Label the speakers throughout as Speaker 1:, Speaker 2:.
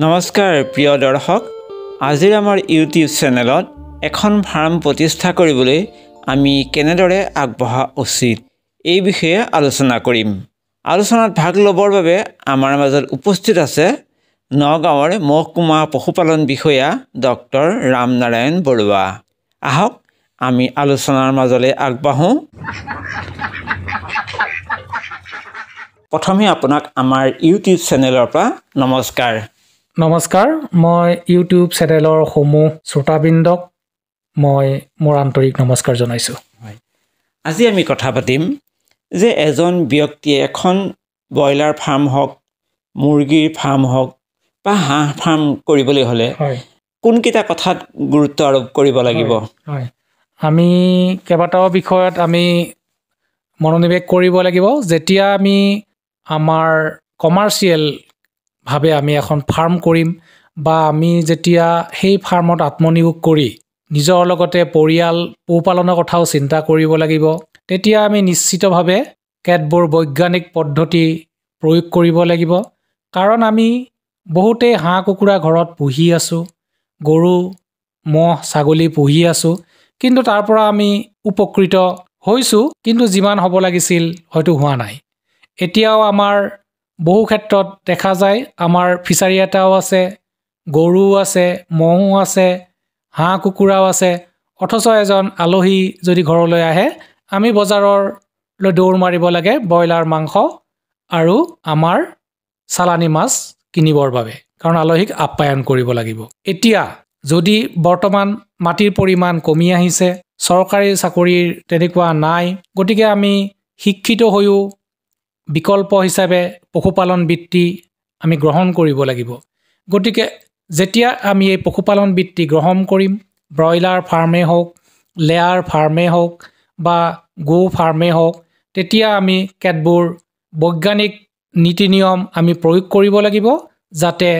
Speaker 1: নমস্কাৰ প্ৰিয় দৰ্শক আজিৰ আমাৰ ইউটিউব চেনেলত এখন ফাৰ্ম প্ৰতিষ্ঠা কৰিবলৈ আমি কেনেদৰে আগবঢ়া উচিত এই বিষয়ে আলোচনা কৰিম আলোচনাত ভাগ ল'বৰ বাবে আমাৰ মাজত উপস্থিত আছে নগাঁৱৰ মহকুমা পশুপালন বিষয়া ডক্টৰ ৰাম নাৰায়ণ বৰুৱা আহক আমি আলোচনাৰ মাজলৈ আগবাঢ়োঁ প্ৰথমে আপোনাক আমাৰ ইউটিউব চেনেলৰ পৰা নমস্কাৰ
Speaker 2: নমস্কাৰ মই ইউটিউব চেনেলৰ সমূহ শ্ৰোতাবৃন্দক মই মোৰ আন্তৰিক নমস্কাৰ জনাইছোঁ
Speaker 1: আজি আমি কথা পাতিম যে এজন ব্যক্তিয়ে এখন ব্ৰইলাৰ ফাৰ্ম হওক মুৰ্গীৰ ফাৰ্ম হওক বা হাঁহ ফাৰ্ম কৰিবলৈ হ'লে কোনকেইটা কথাত গুৰুত্ব আৰোপ কৰিব লাগিব
Speaker 2: হয় আমি কেইবাটাও বিষয়ত আমি মনোনিৱেশ কৰিব লাগিব যেতিয়া আমি আমাৰ কমাৰ্চিয়েল ভাৱে আমি এখন ফাৰ্ম কৰিম বা আমি যেতিয়া সেই ফাৰ্মত আত্মনিয়োগ কৰি নিজৰ লগতে পৰিয়াল পোহপালনৰ কথাও চিন্তা কৰিব লাগিব তেতিয়া আমি নিশ্চিতভাৱে কেতবোৰ বৈজ্ঞানিক পদ্ধতি প্ৰয়োগ কৰিব লাগিব কাৰণ আমি বহুতেই হাঁহ কুকুৰা ঘৰত পুহি আছোঁ গৰু মহ ছাগলী পুহি আছোঁ কিন্তু তাৰ পৰা আমি উপকৃত হৈছোঁ কিন্তু যিমান হ'ব লাগিছিল হয়তো হোৱা নাই এতিয়াও আমাৰ বহু ক্ষেত্ৰত দেখা যায় আমাৰ ফিচাৰী এটাও আছে গৰু আছে ম'হো আছে হাঁহ কুকুৰাও আছে অথচ এজন আলহী যদি ঘৰলৈ আহে আমি বজাৰলৈ দৌৰ মাৰিব লাগে ব্ৰইলাৰ মাংস আৰু আমাৰ চালানী মাছ কিনিবৰ বাবে কাৰণ আলহীক আপ্যায়ন কৰিব লাগিব এতিয়া যদি বৰ্তমান মাটিৰ পৰিমাণ কমি আহিছে চৰকাৰী চাকৰিৰ তেনেকুৱা নাই গতিকে আমি শিক্ষিত হৈও বিকল্প হিচাপে পশুপালন বৃত্তি আমি গ্ৰহণ কৰিব লাগিব গতিকে যেতিয়া আমি এই পশুপালন বৃত্তি গ্ৰহণ কৰিম ব্ৰইলাৰ ফাৰ্মেই হওক লেয়াৰ ফাৰ্মেই হওক বা গো ফাৰ্মেই হওক তেতিয়া আমি কেতবোৰ বৈজ্ঞানিক নীতি নিয়ম আমি প্ৰয়োগ কৰিব লাগিব যাতে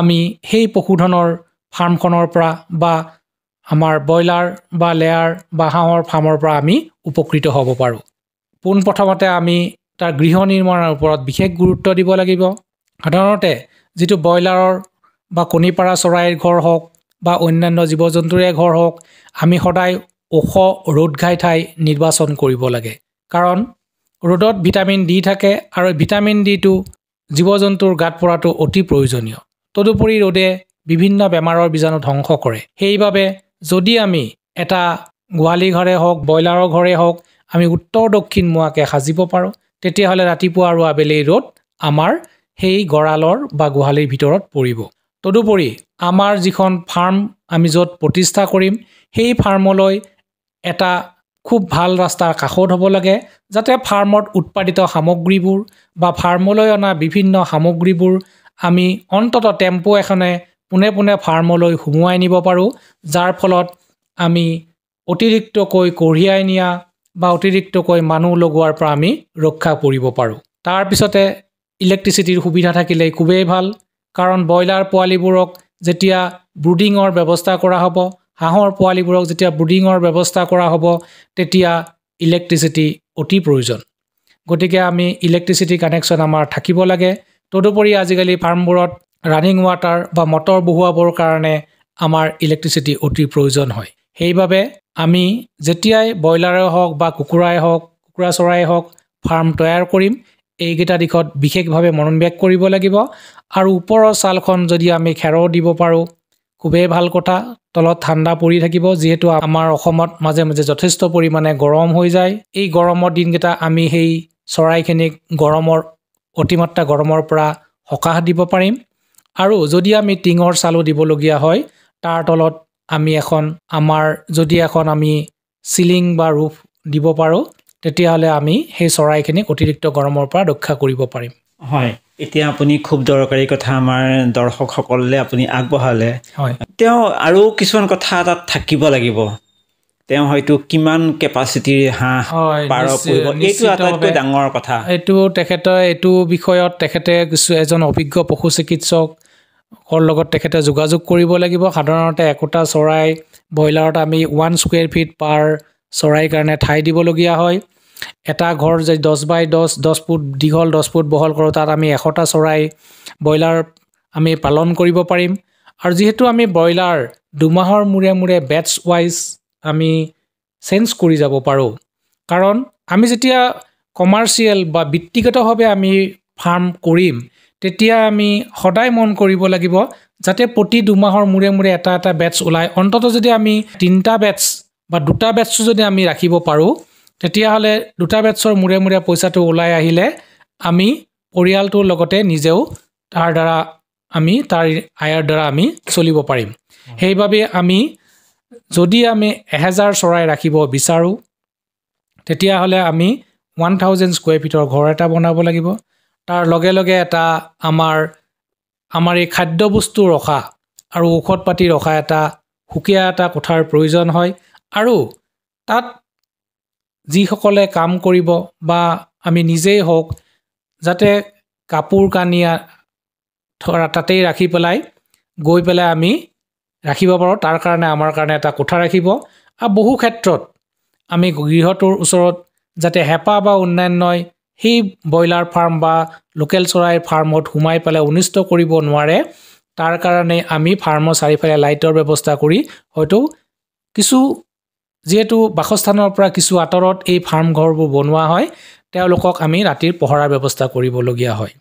Speaker 2: আমি সেই পশুধনৰ ফাৰ্মখনৰ পৰা বা আমাৰ ব্ৰইলাৰ বা লেয়াৰ বা হাঁহৰ ফাৰ্মৰ পৰা আমি উপকৃত হ'ব পাৰোঁ পোনপ্ৰথমতে আমি তাৰ গৃহ নিৰ্মাণৰ ওপৰত বিশেষ গুৰুত্ব দিব লাগিব সাধাৰণতে যিটো ব্ৰইলাৰৰ বা কণী পাৰা চৰাইৰ ঘৰ হওক বা অন্যান্য জীৱ জন্তুৰে ঘৰ হওক আমি সদায় ওখ ৰ'দ ঘাই ঠাই নিৰ্বাচন কৰিব লাগে কাৰণ ৰ'দত ভিটামিন ডি থাকে আৰু ভিটামিন ডিটো জীৱ জন্তুৰ গাত পৰাটো অতি প্ৰয়োজনীয় তদুপৰি ৰ'দে বিভিন্ন বেমাৰৰ বীজাণু ধ্বংস কৰে সেইবাবে যদি আমি এটা গোহালি ঘৰে হওক ব্ৰইলাৰৰ ঘৰে হওক আমি উত্তৰ দক্ষিণমুৱাকৈ সাজিব পাৰোঁ তেতিয়াহ'লে ৰাতিপুৱা আৰু আবেলি ৰ'দ আমাৰ সেই গঁড়ালৰ বা গোহালিৰ ভিতৰত পৰিব তদুপৰি আমাৰ যিখন ফাৰ্ম আমি য'ত প্ৰতিষ্ঠা কৰিম সেই ফাৰ্মলৈ এটা খুব ভাল ৰাস্তাৰ কাষত হ'ব লাগে যাতে ফাৰ্মত উৎপাদিত সামগ্ৰীবোৰ বা ফাৰ্মলৈ অনা বিভিন্ন সামগ্ৰীবোৰ আমি অন্তত টেম্পু এখনে পোনে পোনে ফাৰ্মলৈ সোমোৱাই নিব পাৰোঁ যাৰ ফলত আমি অতিৰিক্তকৈ কঢ়িয়াই নিয়া বা অতিৰিক্তকৈ মানুহ লগোৱাৰ পৰা আমি ৰক্ষা পৰিব পাৰোঁ তাৰপিছতে ইলেক্ট্ৰিচিটিৰ সুবিধা থাকিলে খুবেই ভাল কাৰণ ব্ৰইলাৰ পোৱালিবোৰক যেতিয়া ব্ৰুডিঙৰ ব্যৱস্থা কৰা হ'ব হাঁহৰ পোৱালিবোৰক যেতিয়া ব্ৰুডিঙৰ ব্যৱস্থা কৰা হ'ব তেতিয়া ইলেক্ট্ৰিচিটি অতি প্ৰয়োজন গতিকে আমি ইলেক্ট্ৰিচিটি কানেকশ্যন আমাৰ থাকিব লাগে তদুপৰি আজিকালি ফাৰ্মবোৰত ৰানিং ৱাটাৰ বা মটৰ বহুৱাবৰ কাৰণে আমাৰ ইলেক্ট্ৰিচিটি অতি প্ৰয়োজন হয় সেইবাবে আমি যেতিয়াই ব্ৰইলাৰে হওক বা কুকুৰাই হওক কুকুৰা চৰাই হওক ফাৰ্ম তৈয়াৰ কৰিম এইকেইটা দিশত বিশেষভাৱে মনোনিৱেশ কৰিব লাগিব আৰু ওপৰৰ ছালখন যদি আমি খেৰ দিব পাৰোঁ খুবেই ভাল কথা তলত ঠাণ্ডা পৰি থাকিব যিহেতু আমাৰ অসমত মাজে মাজে যথেষ্ট পৰিমাণে গৰম হৈ যায় এই গৰমৰ দিনকেইটা আমি সেই চৰাইখিনিক গৰমৰ অতিমাত্ৰা গৰমৰ পৰা সকাহ দিব পাৰিম আৰু যদি আমি টিঙৰ চালো দিবলগীয়া হয় তাৰ তলত আমি এখন আমাৰ যদি এখন আমি চিলিং বা ৰূপ দিব পাৰোঁ তেতিয়াহ'লে আমি সেই চৰাইখিনিক অতিৰিক্ত গৰমৰ পৰা ৰক্ষা কৰিব পাৰিম
Speaker 1: হয় এতিয়া আপুনি খুব দৰকাৰী কথা আমাৰ দৰ্শকসকললৈ আপুনি আগবঢ়ালে হয় তেওঁ আৰু কিছুমান কথা তাত থাকিব লাগিব তেওঁ হয়তো কিমান কেপাচিটিৰ হাঁহ
Speaker 2: কৰিব এইটো ডাঙৰ কথা এইটো তেখেতে এইটো বিষয়ত তেখেতে কিছু এজন অভিজ্ঞ পশু চিকিৎসক কৰ লগত তেখেতে যোগাযোগ কৰিব লাগিব সাধাৰণতে একোটা চৰাই ব্ৰইলাৰত আমি ওৱান স্কুৱেৰ ফিট পাৰ চৰাইৰ কাৰণে ঠাই দিবলগীয়া হয় এটা ঘৰ যে দহ বাই দহ দহ ফুট দীঘল দহ ফুট বহল কৰোঁ তাত আমি এশটা চৰাই ব্ৰইলাৰ আমি পালন কৰিব পাৰিম আৰু যিহেতু আমি ব্ৰইলাৰ দুমাহৰ মূৰে মূৰে বেটছ ৱাইজ আমি চেঞ্জ কৰি যাব পাৰোঁ কাৰণ আমি যেতিয়া কমাৰ্চিয়েল বা বৃত্তিগতভাৱে আমি ফাৰ্ম কৰিম তেতিয়া আমি সদায় মন কৰিব লাগিব যাতে প্ৰতি দুমাহৰ মূৰে মূৰে এটা এটা বেটছ ওলায় অন্তত যদি আমি তিনিটা বেটছ বা দুটা বেটছো যদি আমি ৰাখিব পাৰোঁ তেতিয়াহ'লে দুটা বেটছৰ মূৰে মূৰে পইচাটো ওলাই আহিলে আমি পৰিয়ালটোৰ লগতে নিজেও তাৰ দ্বাৰা আমি তাৰ আয়ৰ দ্বাৰা আমি চলিব পাৰিম সেইবাবে আমি যদি আমি এহেজাৰ চৰাই ৰাখিব বিচাৰোঁ তেতিয়াহ'লে আমি ওৱান থাউজেণ্ড স্কুৱেৰ ফিটৰ ঘৰ এটা বনাব লাগিব তাৰ লগে লগে এটা আমাৰ আমাৰ এই খাদ্যবস্তু ৰখা আৰু ঔষধ পাতি ৰখা এটা সুকীয়া এটা কোঠাৰ প্ৰয়োজন হয় আৰু তাত যিসকলে কাম কৰিব বা আমি নিজেই হওক যাতে কাপোৰ কানি থৰা তাতেই ৰাখি পেলাই গৈ পেলাই আমি ৰাখিব পাৰোঁ তাৰ কাৰণে আমাৰ কাৰণে এটা কোঠা ৰাখিব আৰু বহু ক্ষেত্ৰত আমি গৃহটোৰ ওচৰত যাতে হেঁপাহ বা অন্যান্যই সেই ব্ৰইলাৰ ফাৰ্ম বা লোকেল চৰাইৰ ফাৰ্মত সোমাই পেলাই অনিষ্ট কৰিব নোৱাৰে তাৰ কাৰণে আমি ফাৰ্মৰ চাৰিওফালে লাইটৰ ব্যৱস্থা কৰি হয়তো কিছু যিহেতু বাসস্থানৰ পৰা কিছু আঁতৰত এই ফাৰ্ম ঘৰবোৰ বনোৱা হয় তেওঁলোকক আমি ৰাতিৰ পহৰাৰ ব্যৱস্থা কৰিবলগীয়া হয়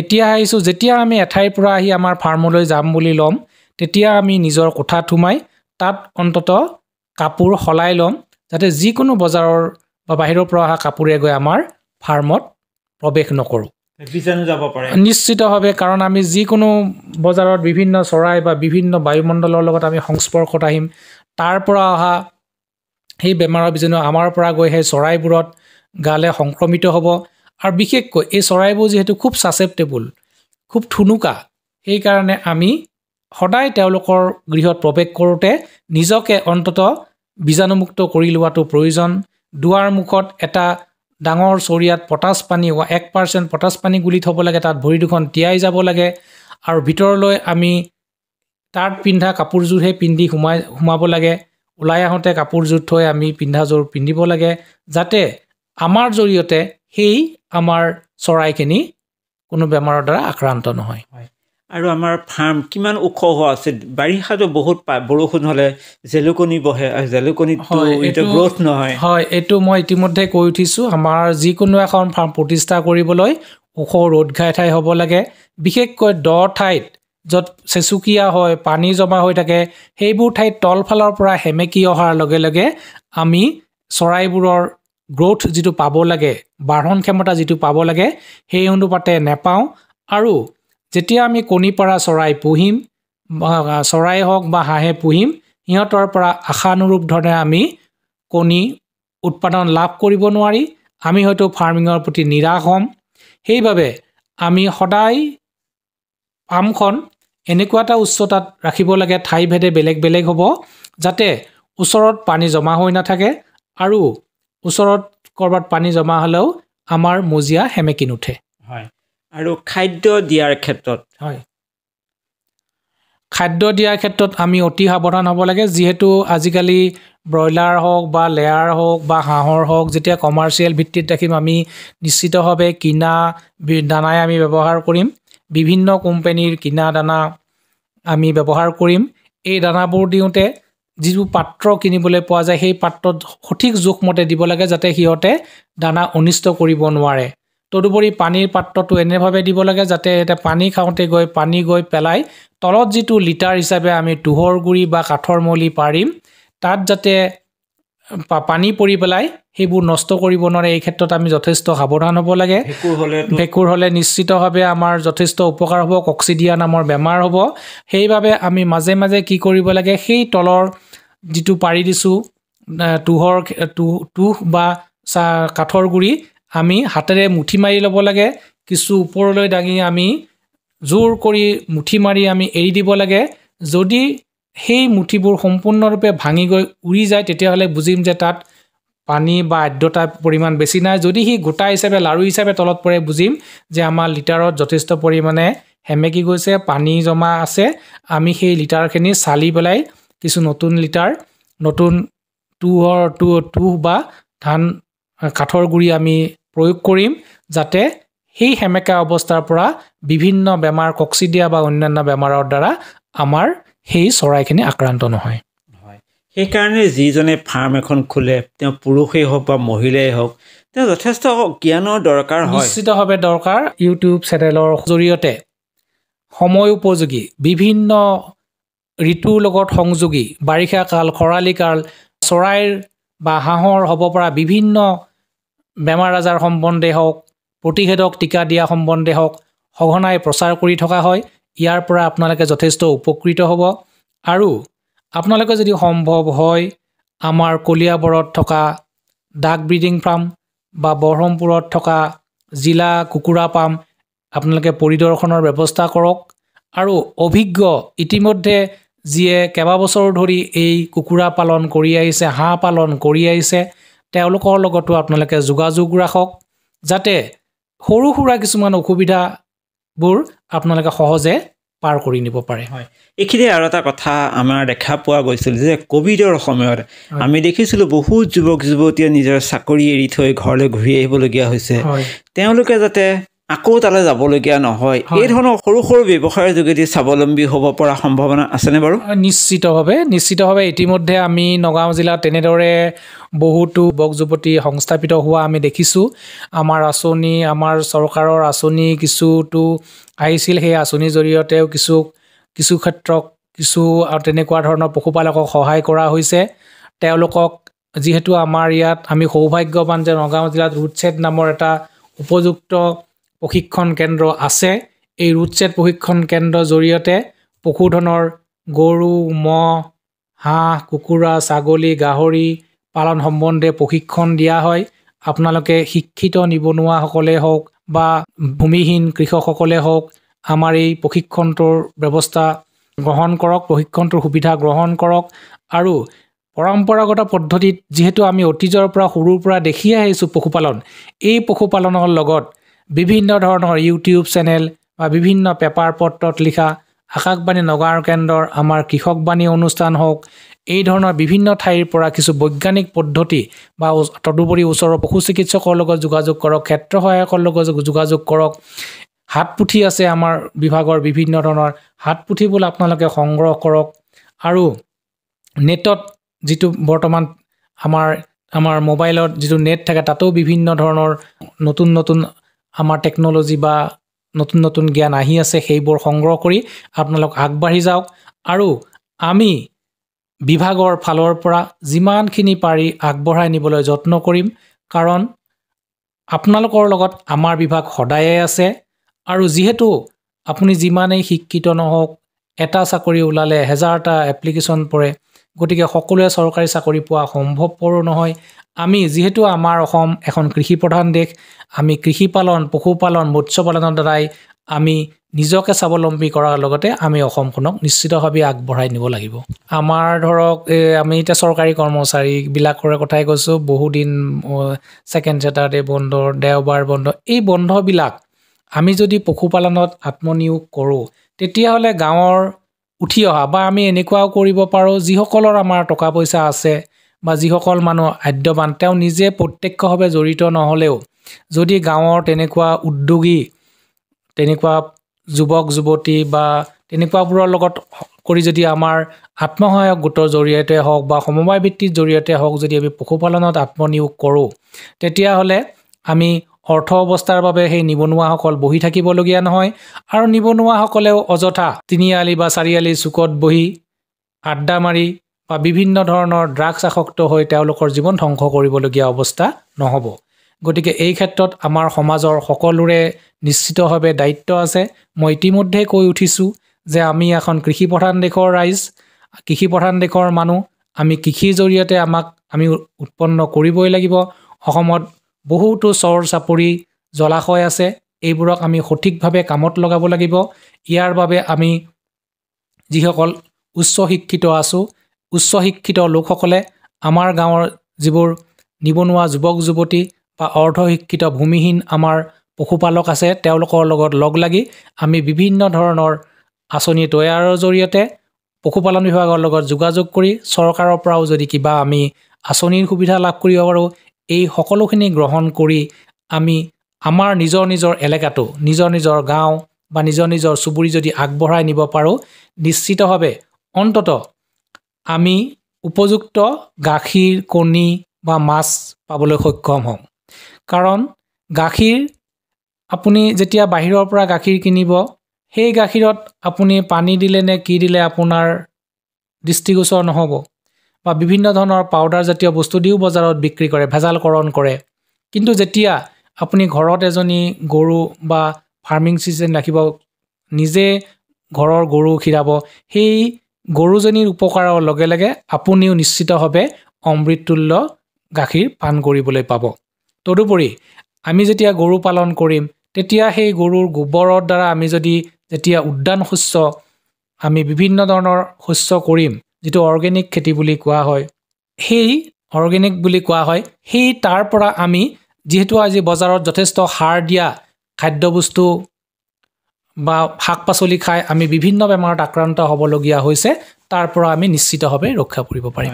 Speaker 2: এতিয়া আহিছোঁ যেতিয়া আমি এঠাইৰ পৰা আহি আমাৰ ফাৰ্মলৈ যাম বুলি ল'ম তেতিয়া আমি নিজৰ কোঠাত সোমাই তাত অন্ততঃ কাপোৰ সলাই ল'ম যাতে যিকোনো বজাৰৰ বা বাহিৰৰ পৰা অহা কাপোৰে গৈ আমাৰ ফাৰ্মত প্ৰৱেশ নকৰোঁ
Speaker 1: বীজাণু যাব পাৰে
Speaker 2: নিশ্চিতভাৱে কাৰণ আমি যিকোনো বজাৰত বিভিন্ন চৰাই বা বিভিন্ন বায়ুমণ্ডলৰ লগত আমি সংস্পৰ্শত আহিম তাৰ পৰা অহা সেই বেমাৰৰ বীজাণু আমাৰ পৰা গৈ সেই চৰাইবোৰত গালে সংক্ৰমিত হ'ব আৰু বিশেষকৈ এই চৰাইবোৰ যিহেতু খুব ছাচেপ্টেবল খুব ঠুনুকা সেইকাৰণে আমি সদায় তেওঁলোকৰ গৃহত প্ৰৱেশ কৰোঁতে নিজকে অন্ততঃ বীজাণুমুক্ত কৰি লোৱাটো প্ৰয়োজন দুৱাৰমুখত এটা ডাঙৰ চৰিয়াত পটাছ পানী এক পাৰ্চেণ্ট পটাছ পানী গুলি থ'ব লাগে তাত ভৰি দুখন তিয়াই যাব লাগে আৰু ভিতৰলৈ আমি তাত পিন্ধা কাপোৰযোৰহে পিন্ধি সোমাই সোমাব লাগে ওলাই আহোঁতে কাপোৰযোৰ থৈ আমি পিন্ধাযোৰ পিন্ধিব লাগে যাতে আমাৰ জৰিয়তে সেই আমাৰ চৰাইখিনি কোনো বেমাৰৰ দ্বাৰা আক্ৰান্ত নহয় হয়
Speaker 1: আৰু আমাৰ ফাৰ্ম কিমান ওখ হোৱা আছে বাৰিষাটো বহুত বৰষুণ হ'লে জেলুকনি বহে জেলুকনিত গ্ৰ'থ নহয়
Speaker 2: হয় এইটো মই ইতিমধ্যে কৈ উঠিছোঁ আমাৰ যিকোনো এখন ফাৰ্ম প্ৰতিষ্ঠা কৰিবলৈ ওখ ৰ'দ ঘাই ঠাই হ'ব লাগে বিশেষকৈ দ ঠাইত য'ত চেচুকীয়া হয় পানী জমা হৈ থাকে সেইবোৰ ঠাইত তলফালৰ পৰা সেমেকি অহাৰ লগে লগে আমি চৰাইবোৰৰ গ্ৰ'থ যিটো পাব লাগে বাঢ়ন ক্ষমতা যিটো পাব লাগে সেই অনুপাতে নেপাওঁ আৰু যেতিয়া আমি কণী পৰা চৰাই পুহিম চৰাই হওক বা হাঁহে পুহিম সিহঁতৰ পৰা আশানুৰূপ ধৰণে আমি কণী উৎপাদন লাভ কৰিব নোৱাৰি আমি হয়তো ফাৰ্মিঙৰ প্ৰতি নিৰাশ হ'ম সেইবাবে আমি সদায় ফাৰ্মখন এনেকুৱা এটা উচ্চতাত ৰাখিব লাগে ঠাইভেদে বেলেগ বেলেগ হ'ব যাতে ওচৰত পানী জমা হৈ নাথাকে আৰু ওচৰত ক'ৰবাত পানী জমা হ'লেও আমাৰ মজিয়া সেমেকি নুঠে
Speaker 1: হয় আৰু খাদ্য দিয়াৰ ক্ষেত্ৰত
Speaker 2: হয় খাদ্য দিয়াৰ ক্ষেত্ৰত আমি অতি সাৱধান হ'ব লাগে যিহেতু আজিকালি ব্ৰইলাৰ হওক বা লেয়াৰ হওক বা হাঁহৰ হওক যেতিয়া কমাৰ্চিয়েল ভিত্তিত ৰাখিম আমি নিশ্চিতভাৱে কিনা দানাই আমি ব্যৱহাৰ কৰিম বিভিন্ন কোম্পেনীৰ কিনা দানা আমি ব্যৱহাৰ কৰিম এই দানাবোৰ দিওঁতে যিবোৰ পাত্ৰ কিনিবলৈ পোৱা যায় সেই পাত্ৰত সঠিক জোখমতে দিব লাগে যাতে সিহঁতে দানা অনিষ্ট কৰিব নোৱাৰে তদুপৰি পানীৰ পাত্ৰটো এনেভাৱে দিব লাগে যাতে এতিয়া পানী খাওঁতে গৈ পানী গৈ পেলাই তলত যিটো লিটাৰ হিচাপে আমি টোহৰ গুড়ি বা কাঠৰ মলি পাৰিম তাত যাতে পানী পৰি পেলাই সেইবোৰ নষ্ট কৰিব নোৱাৰে এই ক্ষেত্ৰত আমি যথেষ্ট সাৱধান হ'ব লাগে ভেঁকুৰ হ'লে নিশ্চিতভাৱে আমাৰ যথেষ্ট উপকাৰ হ'ব কক্সিডিয়া নামৰ বেমাৰ হ'ব সেইবাবে আমি মাজে মাজে কি কৰিব লাগে সেই তলৰ যিটো পাৰি দিছোঁ টোহৰ টোহ টোহ বা চাহ কাঠৰ গুড়ি আমি হাতেৰে মুঠি মাৰি ল'ব লাগে কিছু ওপৰলৈ দাঙি আমি জোৰ কৰি মুঠি মাৰি আমি এৰি দিব লাগে যদি সেই মুঠিবোৰ সম্পূৰ্ণৰূপে ভাঙি গৈ উৰি যায় তেতিয়াহ'লে বুজিম যে তাত পানী বা আদ্যতাৰ পৰিমাণ বেছি নাই যদি সি গোটা হিচাপে লাৰু হিচাপে তলত পৰে বুজিম যে আমাৰ লিটাৰত যথেষ্ট পৰিমাণে সেমেকি গৈছে পানী জমা আছে আমি সেই লিটাৰখিনি চালি পেলাই কিছু নতুন লিটাৰ নতুন টুহৰ তুঁহ তুঁহ বা ধান কাঠৰ গুড়ি আমি প্ৰয়োগ কৰিম যাতে সেই সেমেকা অৱস্থাৰ পৰা বিভিন্ন বেমাৰ কক্সিডিয়া বা অন্যান্য বেমাৰৰ দ্বাৰা আমাৰ সেই চৰাইখিনি আক্ৰান্ত নহয়
Speaker 1: সেইকাৰণে যিজনে ফাৰ্ম এখন খোলে তেওঁ পুৰুষেই হওক বা মহিলাই হওক তেওঁ যথেষ্ট জ্ঞানৰ দৰকাৰ হয়
Speaker 2: নিশ্চিতভাৱে দৰকাৰ ইউটিউব চেনেলৰ জৰিয়তে সময় উপযোগী বিভিন্ন ঋতুৰ লগত সংযোগী বাৰিষা কাল খৰালি কাল চৰাইৰ বা হাঁহৰ হ'ব পৰা বিভিন্ন বেমাৰ আজাৰ সম্বন্ধে হওক প্ৰতিষেধক টীকা দিয়া সম্বন্ধে হওক সঘনাই প্ৰচাৰ কৰি থকা হয় ইয়াৰ পৰা আপোনালোকে যথেষ্ট উপকৃত হ'ব আৰু আপোনালোকে যদি সম্ভৱ হয় আমাৰ কলিয়াবৰত থকা ডাক ব্ৰিডিং ফাৰ্ম বা বৰহমপুৰত থকা জিলা কুকুৰা পাম আপোনালোকে পৰিদৰ্শনৰ ব্যৱস্থা কৰক আৰু অভিজ্ঞ ইতিমধ্যে যিয়ে কেইবাবছৰ ধৰি এই কুকুৰা পালন কৰি আহিছে হাঁহ পালন কৰি আহিছে তেওঁলোকৰ লগতো আপোনালোকে যোগাযোগ ৰাখক যাতে সৰু সুৰা কিছুমান অসুবিধাবোৰ আপোনালোকে সহজে পাৰ কৰি নিব পাৰে হয়
Speaker 1: এইখিনি আৰু এটা কথা আমাৰ দেখা পোৱা গৈছিল যে ক'ভিডৰ সময়ত আমি দেখিছিলোঁ বহুত যুৱক যুৱতীয়ে নিজৰ চাকৰি এৰি থৈ ঘৰলৈ ঘূৰি আহিবলগীয়া হৈছে তেওঁলোকে যাতে আকৌ তালৈ যাবলগীয়া নহয় এই ধৰণৰ সৰু সৰু ব্যৱসায়ৰ যোগেদি স্বাৱলম্বী হ'ব পৰা সম্ভাৱনা আছেনে বাৰু
Speaker 2: নিশ্চিতভাৱে নিশ্চিতভাৱে ইতিমধ্যে আমি নগাঁও জিলাত তেনেদৰে বহুতো বক যুৱতী সংস্থাপিত হোৱা আমি দেখিছোঁ আমাৰ আঁচনি আমাৰ চৰকাৰৰ আঁচনি কিছুতো আহিছিল সেই আঁচনিৰ জৰিয়তেও কিছু কিছু ক্ষেত্ৰক কিছু আৰু তেনেকুৱা ধৰণৰ পশুপালকক সহায় কৰা হৈছে তেওঁলোকক যিহেতু আমাৰ ইয়াত আমি সৌভাগ্যৱান যে নগাঁও জিলাত ৰুটছেট নামৰ এটা উপযুক্ত প্ৰশিক্ষণ কেন্দ্ৰ আছে এই ৰুটছেট প্ৰশিক্ষণ কেন্দ্ৰৰ জৰিয়তে পশুধনৰ গৰু মহ হাঁহ কুকুৰা ছাগলী গাহৰি পালন সম্বন্ধে প্ৰশিক্ষণ দিয়া হয় আপোনালোকে শিক্ষিত নিবনুৱাসকলে হওক বা ভূমিহীন কৃষকসকলে হওক আমাৰ এই প্ৰশিক্ষণটোৰ ব্যৱস্থা গ্ৰহণ কৰক প্ৰশিক্ষণটোৰ সুবিধা গ্ৰহণ কৰক আৰু পৰম্পৰাগত পদ্ধতিত যিহেতু আমি অতীজৰ পৰা সৰুৰ পৰা দেখি আহিছোঁ পশুপালন এই পশুপালনৰ লগত বিভিন্ন ধৰণৰ ইউটিউব চেনেল বা বিভিন্ন পেপাৰ পত্ৰত লিখা আকাশবাণী নগাঁৱৰ কেন্দ্ৰৰ আমাৰ কৃষকবাণী অনুষ্ঠান হওক এই ধৰণৰ বিভিন্ন ঠাইৰ পৰা কিছু বৈজ্ঞানিক পদ্ধতি বা তদুপৰি ওচৰৰ পশু চিকিৎসকৰ লগত যোগাযোগ কৰক ক্ষেত্ৰ সহায়কৰ লগত যোগাযোগ কৰক হাত পুথি আছে আমাৰ বিভাগৰ বিভিন্ন ধৰণৰ হাত পুথিবোৰ আপোনালোকে সংগ্ৰহ কৰক আৰু নেটত যিটো বৰ্তমান আমাৰ আমাৰ মোবাইলত যিটো নেট থাকে তাতো বিভিন্ন ধৰণৰ নতুন নতুন আমাৰ টেকন'লজি বা নতুন নতুন জ্ঞান আহি আছে সেইবোৰ সংগ্ৰহ কৰি আপোনালোক আগবাঢ়ি যাওক আৰু আমি বিভাগৰ ফালৰ পৰা যিমানখিনি পাৰি আগবঢ়াই নিবলৈ যত্ন কৰিম কাৰণ আপোনালোকৰ লগত আমাৰ বিভাগ সদায়ে আছে আৰু যিহেতু আপুনি যিমানেই শিক্ষিত নহওক এটা চাকৰি ওলালে হেজাৰটা এপ্লিকেশ্যন পৰে গতিকে সকলোৱে চৰকাৰী চাকৰি পোৱা সম্ভৱপৰো নহয় আমি যিহেতু আমাৰ অসম এখন কৃষি প্ৰধান দেশ আমি কৃষি পালন পশুপালন মৎস্য পালনৰ দ্বাৰাই আমি নিজকে স্বাৱলম্বী কৰাৰ লগতে আমি অসমখনক নিশ্চিতভাৱে আগবঢ়াই নিব লাগিব আমাৰ ধৰক আমি এতিয়া চৰকাৰী কৰ্মচাৰীবিলাকৰে কথাই কৈছোঁ বহুদিন ছেকেণ্ড ছেটাৰডে বন্ধ দেওবাৰ বন্ধ এই বন্ধবিলাক আমি যদি পশুপালনত আত্মনিয়োগ কৰোঁ তেতিয়াহ'লে গাঁৱৰ উঠি অহা বা আমি এনেকুৱাও কৰিব পাৰোঁ যিসকলৰ আমাৰ টকা পইচা আছে বা যিসকল মানুহ আদ্যবান তেওঁ নিজে প্ৰত্যক্ষভাৱে জড়িত নহ'লেও যদি গাঁৱৰ তেনেকুৱা উদ্যোগী তেনেকুৱা যুৱক যুৱতী বা তেনেকুৱাবোৰৰ লগত কৰি যদি আমাৰ আত্মসহায়ক গোটৰ জৰিয়তে হওক বা সমবায় ভিত্তিৰ জৰিয়তে হওক যদি আমি পশুপালনত আত্মনিয়োগ কৰোঁ তেতিয়াহ'লে আমি অৰ্থ অৱস্থাৰ বাবে সেই নিবনুৱাসকল বহি থাকিবলগীয়া নহয় আৰু নিবনুৱাসকলেও অযথা তিনিআলি বা চাৰিআলি চুকত বহি আড্ডা মাৰি বা বিভিন্ন ধৰণৰ ড্ৰাগছ আসক্ত হৈ তেওঁলোকৰ জীৱন ধ্বংস কৰিবলগীয়া অৱস্থা নহ'ব গতিকে এই ক্ষেত্ৰত আমাৰ সমাজৰ সকলোৰে নিশ্চিতভাৱে দায়িত্ব আছে মই ইতিমধ্যে কৈ উঠিছোঁ যে আমি এখন কৃষি প্ৰধান দেশৰ ৰাইজ কৃষি প্ৰধান দেশৰ মানুহ আমি কৃষিৰ জৰিয়তে আমাক আমি উৎপন্ন কৰিবই লাগিব অসমত বহুতো চৰ চাপৰি জলাশয় আছে এইবোৰক আমি সঠিকভাৱে কামত লগাব লাগিব ইয়াৰ বাবে আমি যিসকল উচ্চ শিক্ষিত আছোঁ উচ্চ শিক্ষিত লোকসকলে আমাৰ গাঁৱৰ যিবোৰ নিবনুৱা যুৱক যুৱতী বা অৰ্ধশিক্ষিত ভূমিহীন আমাৰ পশুপালক আছে তেওঁলোকৰ লগত লগ লাগি আমি বিভিন্ন ধৰণৰ আঁচনি তৈয়াৰৰ জৰিয়তে পশুপালন বিভাগৰ লগত যোগাযোগ কৰি চৰকাৰৰ পৰাও যদি কিবা আমি আঁচনিৰ সুবিধা লাভ কৰিব পাৰোঁ এই সকলোখিনি গ্ৰহণ কৰি আমি আমাৰ নিজৰ নিজৰ এলেকাটো নিজৰ নিজৰ গাঁও বা নিজৰ নিজৰ চুবুৰী যদি আগবঢ়াই নিব পাৰোঁ নিশ্চিতভাৱে অন্ততঃ আমি উপযুক্ত গাখীৰ কণী বা মাছ পাবলৈ সক্ষম হওঁ কাৰণ গাখীৰ আপুনি যেতিয়া বাহিৰৰ পৰা গাখীৰ কিনিব সেই গাখীৰত আপুনি পানী দিলে নে কি দিলে আপোনাৰ দৃষ্টিগোচৰ নহ'ব বা বিভিন্ন ধৰণৰ পাউডাৰজাতীয় বস্তু দিও বজাৰত বিক্ৰী কৰে ভেজালকৰণ কৰে কিন্তু যেতিয়া আপুনি ঘৰত এজনী গৰু বা ফাৰ্মিং ছিজন ৰাখিব নিজে ঘৰৰ গৰু খীৰাব সেই গৰুজনীৰ উপকাৰৰ লগে লগে আপুনিও নিশ্চিতভাৱে অমৃতুল্য গাখীৰ পান কৰিবলৈ পাব তদুপৰি আমি যেতিয়া গৰু পালন কৰিম তেতিয়া সেই গৰুৰ গোবৰৰ দ্বাৰা আমি যদি যেতিয়া উদ্যান শস্য আমি বিভিন্ন ধৰণৰ শস্য কৰিম যিটো অৰ্গেনিক খেতি বুলি কোৱা হয় সেই অৰ্গেনিক বুলি কোৱা হয় সেই তাৰ পৰা আমি যিহেতু আজি বজাৰত যথেষ্ট সাৰ দিয়া খাদ্যবস্তু বা শাক পাচলি খাই আমি বিভিন্ন বেমাৰত আক্ৰান্ত হ'বলগীয়া হৈছে তাৰ পৰা আমি নিশ্চিতভাৱে ৰক্ষা পৰিব পাৰিম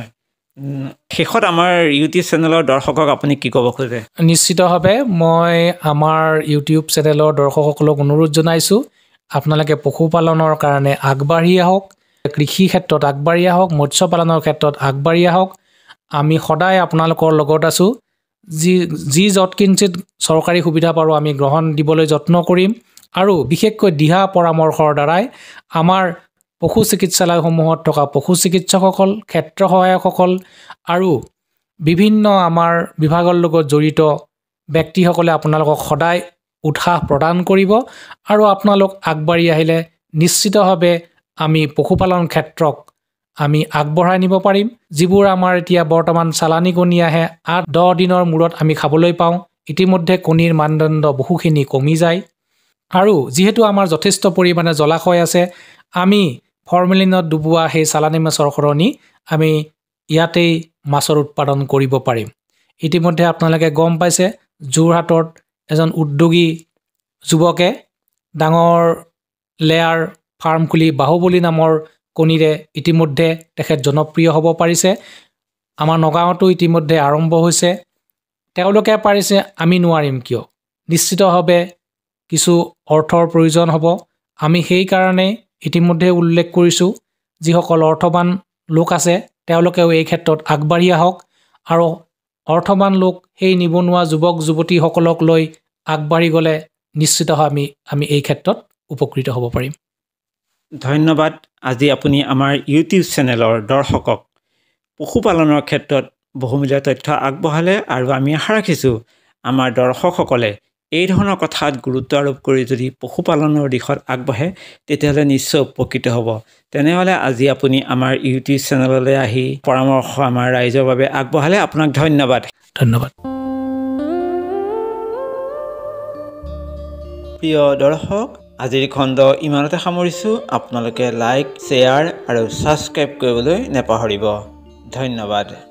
Speaker 1: শেষত আমাৰ ইউটিউব চেনেলৰ দৰ্শকক আপুনি কি ক'ব খোজে
Speaker 2: নিশ্চিতভাৱে মই আমাৰ ইউটিউব চেনেলৰ দৰ্শকসকলক অনুৰোধ জনাইছোঁ আপোনালোকে পশুপালনৰ কাৰণে আগবাঢ়ি আহক কৃষি ক্ষেত্ৰত আগবাঢ়ি আহক মৎস্য পালনৰ ক্ষেত্ৰত আগবাঢ়ি আহক আমি সদায় আপোনালোকৰ লগত আছোঁ যি যি যৎকিঞ্চিত চৰকাৰী সুবিধা পাৰোঁ আমি গ্ৰহণ দিবলৈ যত্ন কৰিম আৰু বিশেষকৈ দিহা পৰামৰ্শৰ দ্বাৰাই আমাৰ পশু চিকিৎসালয়সমূহত থকা পশু চিকিৎসকসকল ক্ষেত্ৰ সহায়কসকল আৰু বিভিন্ন আমাৰ বিভাগৰ লগত জড়িত ব্যক্তিসকলে আপোনালোকক সদায় উৎসাহ প্ৰদান কৰিব আৰু আপোনালোক আগবাঢ়ি আহিলে নিশ্চিতভাৱে আমি পশুপালন ক্ষেত্ৰক আমি আগবঢ়াই নিব পাৰিম যিবোৰ আমাৰ এতিয়া বৰ্তমান চালানী কণী আহে আঠ দহ দিনৰ মূৰত আমি খাবলৈ পাওঁ ইতিমধ্যে কণীৰ মানদণ্ড বহুখিনি কমি যায় আৰু যিহেতু আমাৰ যথেষ্ট পৰিমাণে জলাশয় আছে আমি ফৰ্মেলিনত ডুবোৱা সেই চালানী মাছৰ সলনি আমি ইয়াতেই মাছৰ উৎপাদন কৰিব পাৰিম ইতিমধ্যে আপোনালোকে গম পাইছে যোৰহাটত এজন উদ্যোগী যুৱকে ডাঙৰ লেয়াৰ ফাৰ্ম খুলি বাহুবলী নামৰ কণীৰে ইতিমধ্যে তেখেত জনপ্ৰিয় হ'ব পাৰিছে আমাৰ নগাঁৱতো ইতিমধ্যে আৰম্ভ হৈছে তেওঁলোকে পাৰিছে আমি নোৱাৰিম কিয় নিশ্চিতভাৱে কিছু অৰ্থৰ প্ৰয়োজন হ'ব আমি সেইকাৰণেই ইতিমধ্যে উল্লেখ কৰিছোঁ যিসকল অৰ্থবান লোক আছে তেওঁলোকেও এই ক্ষেত্ৰত আগবাঢ়ি আহক আৰু অৰ্থবান লোক সেই নিবনুৱা যুৱক যুৱতীসকলক লৈ আগবাঢ়ি গ'লে নিশ্চিত হয় আমি আমি এই ক্ষেত্ৰত উপকৃত হ'ব পাৰিম
Speaker 1: ধন্যবাদ আজি আপুনি আমাৰ ইউটিউব চেনেলৰ দৰ্শকক পশুপালনৰ ক্ষেত্ৰত বহুমূলীয়া তথ্য আগবঢ়ালে আৰু আমি আশা ৰাখিছোঁ আমাৰ দৰ্শকসকলে এই ধৰণৰ কথাত গুৰুত্ব আৰোপ কৰি যদি পশুপালনৰ দিশত আগবাঢ়ে তেতিয়াহ'লে নিশ্চয় উপকৃত হ'ব তেনেহ'লে আজি আপুনি আমাৰ ইউটিউব চেনেললৈ আহি পৰামৰ্শ আমাৰ ৰাইজৰ বাবে আগবঢ়ালে আপোনাক ধন্যবাদ ধন্যবাদ প্ৰিয় দৰ্শক আজিৰ খণ্ড ইমানতে সামৰিছোঁ আপোনালোকে লাইক শ্বেয়াৰ আৰু ছাবস্ক্ৰাইব কৰিবলৈ নেপাহৰিব ধন্যবাদ